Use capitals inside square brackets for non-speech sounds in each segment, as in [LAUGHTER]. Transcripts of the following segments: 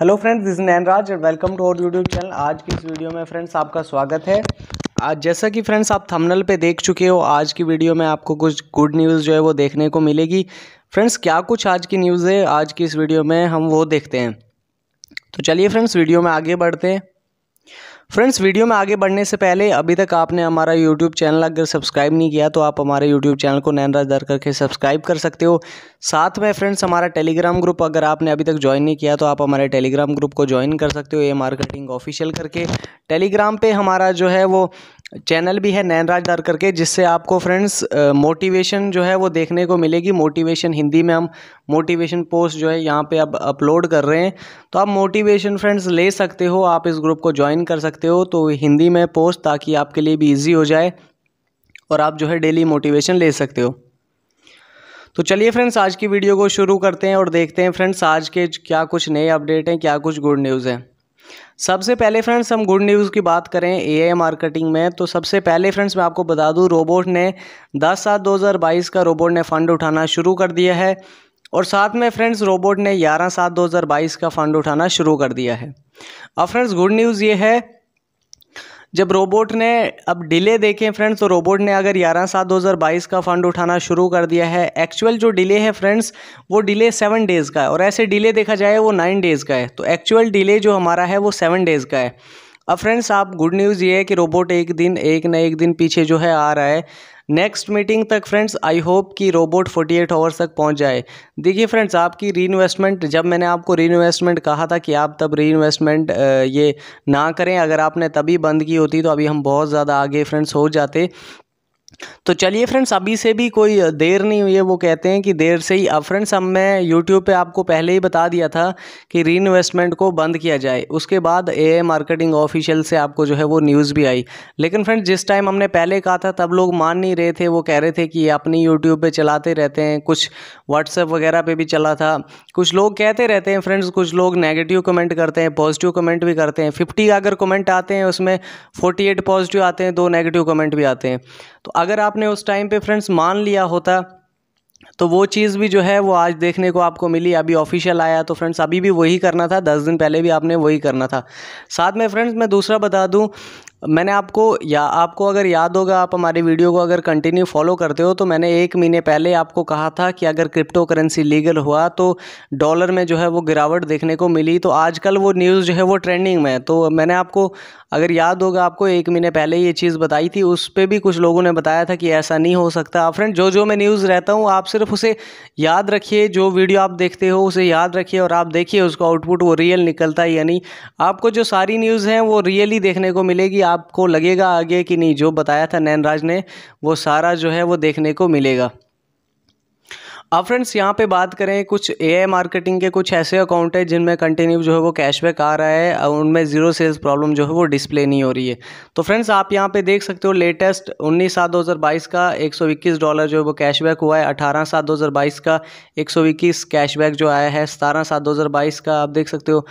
hello friends this Nainraj and welcome to our YouTube channel आज की इस वीडियो में फ्रेंड्स आपका स्वागत है आज जैसा कि फ्रेंड्स आप थंबनेल पे देख चुके हो आज की वीडियो में आपको कुछ गुड न्यूज़ जो है वो देखने को मिलेगी फ्रेंड्स क्या कुछ आज की न्यूज़ है आज की इस वीडियो में हम वो देखते हैं तो चलिए फ्रेंड्स वीडियो में आगे बढ़ते हैं फ्रेंड्स वीडियो में आगे बढ़ने से पहले अभी तक आपने हमारा यूट्यूब चैनल अगर सब्सक्राइब नहीं किया तो आप हमारे यूट्यूब चैनल को नैनराज दर करके सब्सक्राइब कर सकते हो साथ में फ्रेंड्स हमारा टेलीग्राम ग्रुप अगर आपने अभी तक ज्वाइन नहीं किया तो आप हमारे टेलीग्राम ग्रुप को ज्वाइन कर सकते हो ये मार्केटिंग ऑफिशियल करके टेलीग्राम पर हमारा जो है वो चैनल भी है नैनराज दार करके जिससे आपको फ्रेंड्स मोटिवेशन जो है वो देखने को मिलेगी मोटिवेशन हिंदी में हम मोटिवेशन पोस्ट जो है यहाँ पे अब अपलोड कर रहे हैं तो आप मोटिवेशन फ्रेंड्स ले सकते हो आप इस ग्रुप को ज्वाइन कर सकते हो तो हिंदी में पोस्ट ताकि आपके लिए भी ईजी हो जाए और आप जो है डेली मोटिवेशन ले सकते हो तो चलिए फ्रेंड्स आज की वीडियो को शुरू करते हैं और देखते हैं फ्रेंड्स आज के क्या कुछ नए अपडेट हैं क्या कुछ गुड न्यूज़ हैं सबसे पहले फ्रेंड्स हम गुड न्यूज़ की बात करें एआई मार्केटिंग में तो सबसे पहले फ्रेंड्स मैं आपको बता दूं रोबोट ने 10 सात 2022 का रोबोट ने फ़ंड उठाना शुरू कर दिया है और साथ में फ्रेंड्स रोबोट ने 11 सात 2022 का फ़ंड उठाना शुरू कर दिया है अब फ्रेंड्स गुड न्यूज़ ये है जब रोबोट ने अब डिले देखें फ्रेंड्स तो रोबोट ने अगर ग्यारह सात दो हज़ार बाईस का फंड उठाना शुरू कर दिया है एक्चुअल जो डिले है फ्रेंड्स वो डिले सेवन डेज़ का है और ऐसे डिले देखा जाए वो नाइन डेज़ का है तो एक्चुअल डिले जो हमारा है वो सेवन डेज़ का है अब फ्रेंड्स आप गुड न्यूज़ ये है कि रोबोट एक दिन एक न एक दिन पीछे जो है आ रहा है नेक्स्ट मीटिंग तक फ्रेंड्स आई होप कि रोबोट 48 आवर्स तक पहुंच जाए देखिए फ्रेंड्स आपकी री इन्वेस्टमेंट जब मैंने आपको री इन्वेस्टमेंट कहा था कि आप तब री इन्वेस्टमेंट ये ना करें अगर आपने तभी बंद की होती तो अभी हम बहुत ज़्यादा आगे फ्रेंड्स हो जाते तो चलिए फ्रेंड्स अभी से भी कोई देर नहीं हुई है वो कहते हैं कि देर से ही अब फ्रेंड्स अब मैं यूट्यूब पे आपको पहले ही बता दिया था कि री इन्वेस्टमेंट को बंद किया जाए उसके बाद ए मार्केटिंग ऑफिशियल से आपको जो है वो न्यूज़ भी आई लेकिन फ्रेंड्स जिस टाइम हमने पहले कहा था तब लोग मान नहीं रहे थे वो कह रहे थे कि अपनी यूट्यूब पर चलाते रहते हैं कुछ व्हाट्सएप वगैरह पर भी चला था कुछ लोग कहते रहते हैं फ्रेंड्स कुछ लोग नेगेटिव कमेंट करते हैं पॉजिटिव कमेंट भी करते हैं फिफ्टी अगर कमेंट आते हैं उसमें फोर्टी पॉजिटिव आते हैं दो नेगेटिव कमेंट भी आते हैं तो अगर आपने उस टाइम पे फ्रेंड्स मान लिया होता तो वो चीज़ भी जो है वो आज देखने को आपको मिली अभी ऑफिशियल आया तो फ्रेंड्स अभी भी वही करना था दस दिन पहले भी आपने वही करना था साथ में फ्रेंड्स मैं दूसरा बता दूं मैंने आपको या आपको अगर याद होगा आप हमारी वीडियो को अगर कंटिन्यू फॉलो करते हो तो मैंने एक महीने पहले आपको कहा था कि अगर क्रिप्टो करेंसी लीगल हुआ तो डॉलर में जो है वो गिरावट देखने को मिली तो आजकल वो न्यूज़ जो है वो ट्रेंडिंग में है तो मैंने आपको अगर याद होगा आपको एक महीने पहले ये चीज़ बताई थी उस पर भी कुछ लोगों ने बताया था कि ऐसा नहीं हो सकता फ्रेंड जो जो मैं न्यूज़ रहता हूँ आप सिर्फ उसे याद रखिए जो वीडियो आप देखते हो उसे याद रखिए और आप देखिए उसका आउटपुट वो रियल निकलता है यानी आपको जो सारी न्यूज़ हैं वो रियली देखने को मिलेगी आपको लगेगा आगे कि नहीं जो बताया था नैनराज ने वो सारा जो है वो देखने को मिलेगा अब फ्रेंड्स यहाँ पे बात करें कुछ ए मार्केटिंग के कुछ ऐसे अकाउंट हैं जिनमें कंटिन्यू जो है वो कैशबैक आ रहा है और उनमें जीरो सेल्स प्रॉब्लम जो है वो डिस्प्ले नहीं हो रही है तो फ्रेंड्स आप यहाँ पे देख सकते हो लेटेस्ट 19 सात 2022 का 121 डॉलर जो है वो कैशबैक हुआ है 18 सात 2022 का एक कैशबैक जो आया है सतारह सात 2022 का आप देख सकते हो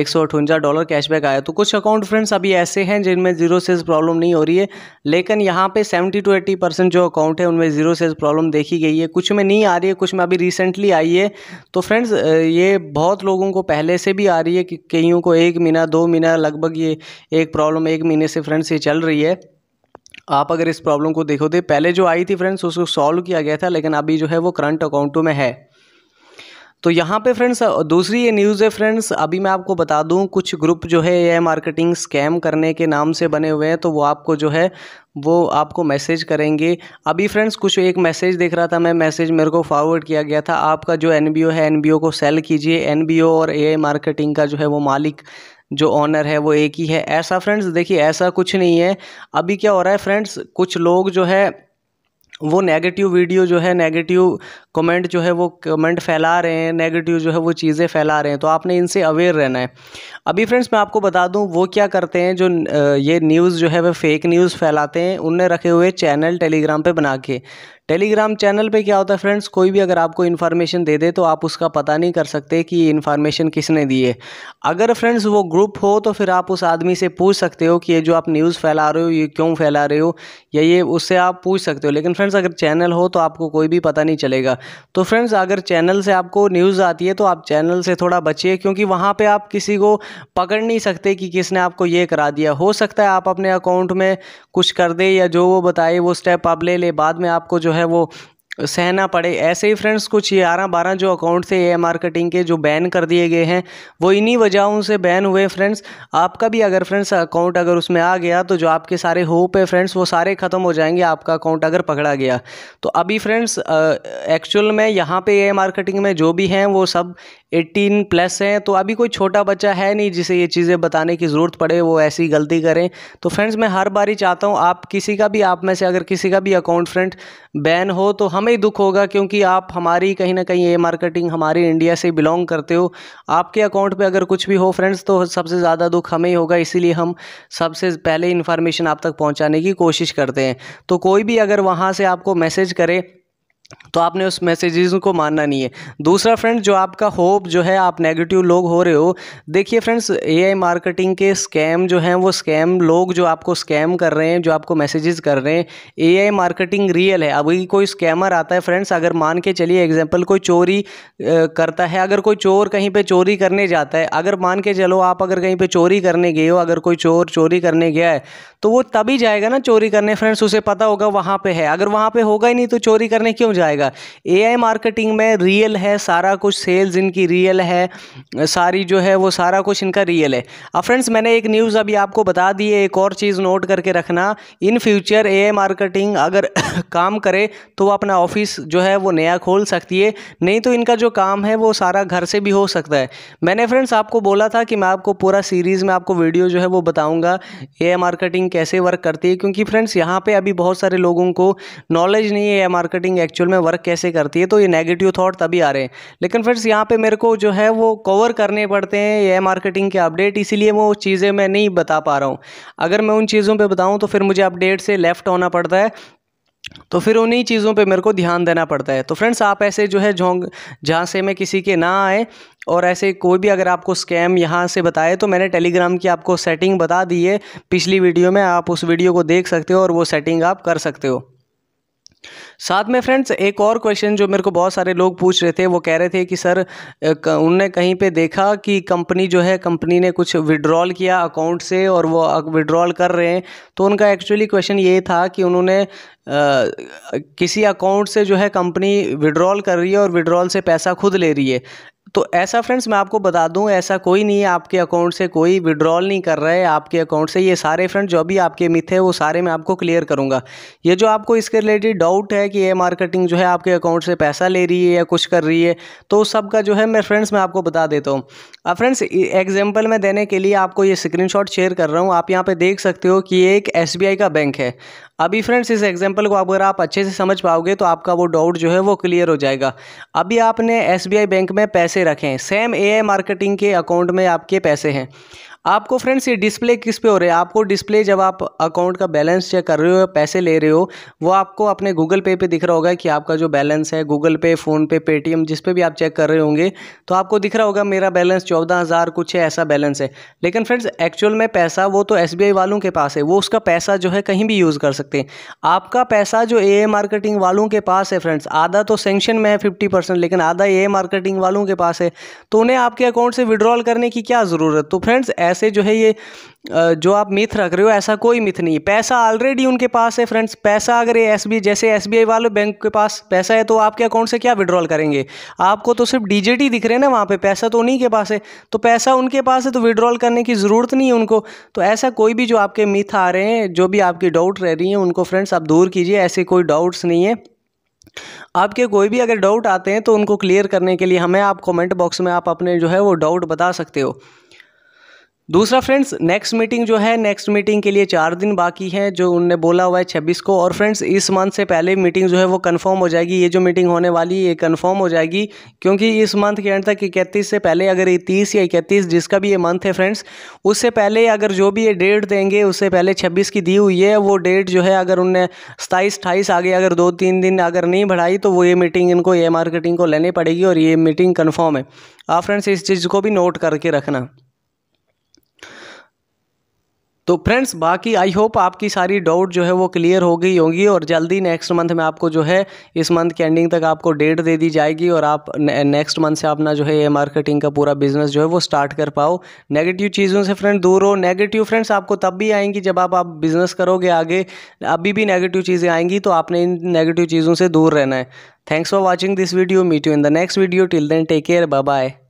एक सौ अठवंजा डॉलर कैशबैक आया तो कुछ अकाउंट फ्रेंड्स अभी ऐसे हैं जिनमें जीरो सेज प्रॉब्लम नहीं हो रही है लेकिन यहाँ पे सेवेंटी टू एट्टी परसेंट जो अकाउंट है उनमें जीरो सेज प्रॉब्लम देखी गई है कुछ में नहीं आ रही है कुछ में अभी रिसेंटली आई है तो फ्रेंड्स ये बहुत लोगों को पहले से भी आ रही है कि कईयों को एक महीना दो महीना लगभग ये एक प्रॉब्लम एक महीने से फ्रेंड्स ये चल रही है आप अगर इस प्रॉब्लम को देखो तो दे, पहले जो आई थी फ्रेंड्स उसको सॉल्व किया गया था लेकिन अभी जो है वो करंट अकाउंटों में है तो यहाँ पे फ्रेंड्स दूसरी ये न्यूज़ है फ्रेंड्स अभी मैं आपको बता दूँ कुछ ग्रुप जो है ये मार्केटिंग स्कैम करने के नाम से बने हुए हैं तो वो आपको जो है वो आपको मैसेज करेंगे अभी फ्रेंड्स कुछ एक मैसेज देख रहा था मैं मैसेज मेरे को फॉरवर्ड किया गया था आपका जो एन है एन को सेल कीजिए एन और ए मार्केटिंग का जो है वो मालिक जो ऑनर है वो एक ही है ऐसा फ्रेंड्स देखिए ऐसा कुछ नहीं है अभी क्या हो रहा है फ्रेंड्स कुछ लोग जो है वो नेगेटिव वीडियो जो है नेगेटिव कमेंट जो है वो कमेंट फैला रहे हैं नेगेटिव जो है वो चीज़ें फैला रहे हैं तो आपने इनसे अवेयर रहना है अभी फ्रेंड्स मैं आपको बता दूं वो क्या करते हैं जो ये न्यूज़ जो है वह फेक न्यूज़ फैलाते हैं उनने रखे हुए चैनल टेलीग्राम पे बना के टेलीग्राम चैनल पे क्या होता है फ्रेंड्स कोई भी अगर आपको इन्फॉर्मेशन दे दे तो आप उसका पता नहीं कर सकते कि ये इन्फॉर्मेशन किसने दी है अगर फ्रेंड्स वो ग्रुप हो तो फिर आप उस आदमी से पूछ सकते हो कि ये जो आप न्यूज़ फैला रहे हो ये क्यों फैला रहे हो या ये उससे आप पूछ सकते हो लेकिन फ्रेंड्स फ्रेंड्स अगर चैनल हो तो आपको कोई भी पता नहीं चलेगा तो फ्रेंड्स अगर चैनल से आपको न्यूज़ आती है तो आप चैनल से थोड़ा बचिए क्योंकि वहाँ पर आप किसी को पकड़ नहीं सकते कि किसने आपको ये करा दिया हो सकता है आप अपने अकाउंट में कुछ कर दे या जो वो बताए वो स्टेप आप ले ले बाद में आपको जो है वो सहना पड़े ऐसे ही फ्रेंड्स कुछ ग्यारह बारह जो अकाउंट थे ए मार्केटिंग के जो बैन कर दिए गए हैं वो इन्हीं वजहों से बैन हुए फ्रेंड्स आपका भी अगर फ्रेंड्स अकाउंट अगर उसमें आ गया तो जो आपके सारे होप है फ्रेंड्स वो सारे ख़त्म हो जाएंगे आपका अकाउंट अगर पकड़ा गया तो अभी फ्रेंड्स एक्चुअल में यहाँ पे ए मार्केटिंग में जो भी हैं वो सब एट्टीन प्लस हैं तो अभी कोई छोटा बच्चा है नहीं जिसे ये चीज़ें बताने की ज़रूरत पड़े वो ऐसी गलती करें तो फ्रेंड्स मैं हर बार ही चाहता हूँ आप किसी का भी आप में से अगर किसी का भी अकाउंट फ्रेंड बैन हो तो हमें दुख होगा क्योंकि आप हमारी कहीं ना कहीं ये मार्केटिंग हमारी इंडिया से बिलोंग करते हो आपके अकाउंट पर अगर कुछ भी हो फ्रेंड्स तो सबसे ज़्यादा दुख हमें ही होगा इसीलिए हम सबसे पहले इन्फॉर्मेशन आप तक पहुँचाने की कोशिश करते हैं तो कोई भी अगर वहाँ से आपको मैसेज करे तो आपने उस मैसेजेस को मानना नहीं है दूसरा फ्रेंड जो आपका होप जो है आप नेगेटिव लोग हो रहे हो देखिए फ्रेंड्स एआई मार्केटिंग के स्कैम जो हैं वो स्कैम लोग जो आपको स्कैम कर रहे हैं जो आपको मैसेजेस कर रहे हैं एआई मार्केटिंग रियल है अभी कोई स्कैमर आता है फ्रेंड्स अगर मान के चलिए एग्जाम्पल कोई चोरी करता है अगर कोई चोर कहीं पर चोरी करने जाता है अगर मान के चलो आप अगर कहीं पर चोरी करने गए हो अगर कोई चोर चोरी करने गया है तो वो तभी जाएगा ना चोरी करने फ्रेंड्स उसे पता होगा वहाँ पर है अगर वहाँ पर होगा ही नहीं तो चोरी करने क्यों जाए जाएगा ए मार्केटिंग में रियल है सारा कुछ सेल्स इनकी रियल है सारी जो है वो सारा कुछ इनका रियल है अब फ्रेंड्स मैंने एक न्यूज़ अभी आपको बता दी है एक और चीज़ नोट करके रखना इन फ्यूचर ए मार्केटिंग अगर [COUGHS] काम करे तो अपना ऑफिस जो है वो नया खोल सकती है नहीं तो इनका जो काम है वो सारा घर से भी हो सकता है मैंने फ्रेंड्स आपको बोला था कि मैं आपको पूरा सीरीज़ में आपको वीडियो जो है वो बताऊंगा ए मार्केटिंग कैसे वर्क करती है क्योंकि फ्रेंड्स यहाँ पे अभी बहुत सारे लोगों को नॉलेज नहीं है ए मार्केटिंग एक्चुअल में वर्क कैसे करती है तो ये नेगेटिव थाट तभी आ रहे हैं लेकिन फ्रेंड्स यहाँ पे मेरे को जो है वो कवर करने पड़ते हैं ये मार्केटिंग के अपडेट इसीलिए वो चीज़ें मैं नहीं बता पा रहा हूँ अगर मैं उन चीज़ों पर बताऊँ तो फिर मुझे अपडेट से लेफ्ट होना पड़ता है तो फिर उन्हीं चीज़ों पे मेरे को ध्यान देना पड़ता है तो फ्रेंड्स आप ऐसे जो है झोंग जहाँ से मैं किसी के ना आए और ऐसे कोई भी अगर आपको स्कैम यहाँ से बताए तो मैंने टेलीग्राम की आपको सेटिंग बता दी है पिछली वीडियो में आप उस वीडियो को देख सकते हो और वो सेटिंग आप कर सकते हो साथ में फ्रेंड्स एक और क्वेश्चन जो मेरे को बहुत सारे लोग पूछ रहे थे वो कह रहे थे कि सर उनने कहीं पे देखा कि कंपनी जो है कंपनी ने कुछ विड्रॉल किया अकाउंट से और वो विड्रॉल कर रहे हैं तो उनका एक्चुअली क्वेश्चन ये था कि उन्होंने किसी अकाउंट से जो है कंपनी विड्रॉल कर रही है और विड्रॉल से पैसा खुद ले रही है तो ऐसा फ्रेंड्स मैं आपको बता दूं ऐसा कोई नहीं है आपके अकाउंट से कोई विड्रॉल नहीं कर रहा है आपके अकाउंट से ये सारे फ्रेंड जो भी आपके मिथ है वो सारे मैं आपको क्लियर करूंगा ये जो आपको इसके रिलेटेड डाउट है कि ये मार्केटिंग जो है आपके अकाउंट से पैसा ले रही है या कुछ कर रही है तो उस सब का जो है मैं फ्रेंड्स मैं आपको बता देता हूँ अब फ्रेंड्स एग्जाम्पल मैं देने के लिए आपको ये स्क्रीन शेयर कर रहा हूँ आप यहाँ पर देख सकते हो कि ये एक एस का बैंक है अभी फ्रेंड्स इस एग्जाम्पल को अगर आप अच्छे से समझ पाओगे तो आपका वो डाउट जो है वो क्लियर हो जाएगा अभी आपने एस बैंक में पैसे रखे हैं सेम ए मार्केटिंग के अकाउंट में आपके पैसे हैं आपको फ्रेंड्स ये डिस्प्ले किस पे हो रहा है आपको डिस्प्ले जब आप अकाउंट का बैलेंस चेक कर रहे हो या पैसे ले रहे हो वो आपको अपने गूगल पे पे दिख रहा होगा कि आपका जो बैलेंस है गूगल पे फ़ोनपे पेटीएम जिस पे भी आप चेक कर रहे होंगे तो आपको दिख रहा होगा मेरा बैलेंस चौदह हज़ार कुछ है ऐसा बैलेंस है लेकिन फ्रेंड्स एक्चुअल में पैसा वो तो एस वालों के पास है वो उसका पैसा जो है कहीं भी यूज़ कर सकते हैं आपका पैसा जो ए मार्केटिंग वालों के पास है फ्रेंड्स आधा तो सेंक्शन में है फिफ्टी परसेंट लेकिन आधा ए मार्केटिंग वालों के पास है तो उन्हें आपके अकाउंट से विड्रॉल करने की क्या ज़रूरत तो फ्रेंड्स पैसे जो है ये जो आप मिथ रख रहे हो ऐसा कोई मिथ नहीं है पैसा ऑलरेडी उनके पास है फ्रेंड्स पैसा अगर ये एस जैसे एस वाले बैंक के पास पैसा है तो आपके अकाउंट से क्या विड्रॉल करेंगे आपको तो सिर्फ डीजेट ही दिख रहे हैं ना वहाँ पे पैसा तो उन्हीं के पास है तो पैसा उनके पास है तो विड्रॉल करने की ज़रूरत नहीं है उनको तो ऐसा कोई भी जो आपके मिथ आ रहे हैं जो भी आपकी डाउट रह रही हैं उनको फ्रेंड्स आप दूर कीजिए ऐसे कोई डाउट्स नहीं है आपके कोई भी अगर डाउट आते हैं तो उनको क्लियर करने के लिए हमें आप कमेंट बॉक्स में आप अपने जो है वो डाउट बता सकते हो दूसरा फ्रेंड्स नेक्स्ट मीटिंग जो है नेक्स्ट मीटिंग के लिए चार दिन बाकी है जो उनने बोला हुआ है छब्बीस को और फ्रेंड्स इस मंथ से पहले मीटिंग जो है वो कन्फर्म हो जाएगी ये जो मीटिंग होने वाली है ये कन्फर्म हो जाएगी क्योंकि इस मंथ के एंड तक इकतीस से पहले अगर इकतीस या इकतीस जिसका भी ये मंथ है फ्रेंड्स उससे पहले अगर जो भी ये डेट देंगे उससे पहले छब्बीस की दी हुई है वो डेट जो है अगर उनने सताईस अठाईस आगे अगर दो तीन दिन अगर नहीं बढ़ाई तो वो ये मीटिंग इनको ये मार्केटिंग को लेनी पड़ेगी और ये मीटिंग कन्फर्म है आप फ्रेंड्स इस चीज़ को भी नोट करके रखना तो फ्रेंड्स बाकी आई होप आपकी सारी डाउट जो है वो क्लियर हो गई होंगी और जल्दी नेक्स्ट मंथ में आपको जो है इस मंथ के एंडिंग तक आपको डेट दे दी जाएगी और आप नेक्स्ट मंथ से अपना जो है ये मार्केटिंग का पूरा बिजनेस जो है वो स्टार्ट कर पाओ नेगेटिव चीज़ों से फ्रेंड दूर हो नेगेटिव फ्रेंड्स आपको तब भी आएंगी जब आप आप बिज़नेस करोगे आगे अभी भी नेगेटिव चीज़ें आएंगी तो आपने इन नेगेटिव चीज़ों से दूर रहना है thanks for watching this video meet you in the next video till then take care bye bye